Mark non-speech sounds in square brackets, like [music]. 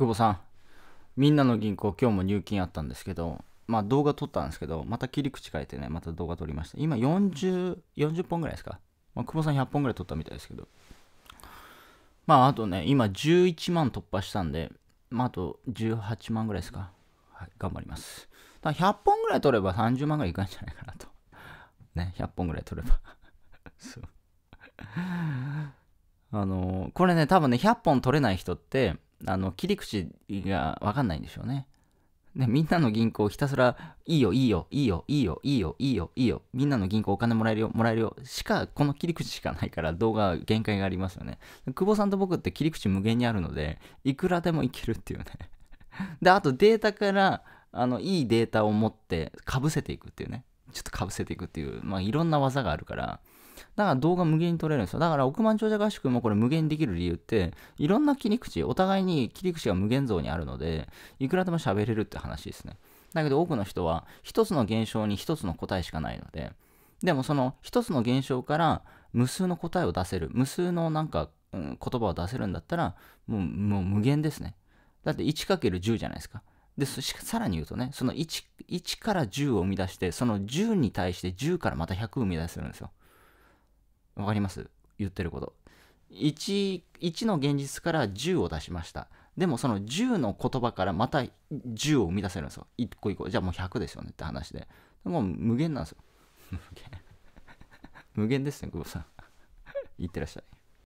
久保さん、みんなの銀行、今日も入金あったんですけど、まあ、動画撮ったんですけど、また切り口変えてね、また動画撮りました。今40、40本ぐらいですか。まあ、久保さん100本ぐらい撮ったみたいですけど。まあ、あとね、今11万突破したんで、まあ、あと18万ぐらいですか。はい、頑張ります。だ100本ぐらい撮れば30万ぐらいいかんじゃないかなと。ね、100本ぐらい撮れば [laughs] そう。あのー、これね、多分ね、100本撮れない人って、あの切り口が分かんないんでしょうね。でみんなの銀行ひたすらいいよいいよいいよいいよいいよいいよいいよみんなの銀行お金もらえるよもらえるよしかこの切り口しかないから動画限界がありますよね久保さんと僕って切り口無限にあるのでいくらでもいけるっていうね [laughs] であとデータからあのいいデータを持ってかぶせていくっていうねちょっとかぶせていくっていうまあいろんな技があるからだから動画無限に撮れるんですよ。だから億万長者合宿もこれ無限できる理由って、いろんな切り口、お互いに切り口が無限像にあるので、いくらでも喋れるって話ですね。だけど多くの人は、一つの現象に一つの答えしかないので、でもその一つの現象から無数の答えを出せる、無数のなんか、うん、言葉を出せるんだったら、もうもう無限ですね。だって 1×10 じゃないですか。で、さらに言うとね、その 1, 1から10を生み出して、その10に対して10からまた100を生み出せるんですよ。わかります言ってること。1, 1の現実から10を出しました。でもその10の言葉からまた10を生み出せるんですよ。1個1個。じゃあもう100ですよねって話で。もう無限なんですよ。無限。無限ですね、久保さん。い [laughs] ってらっしゃい。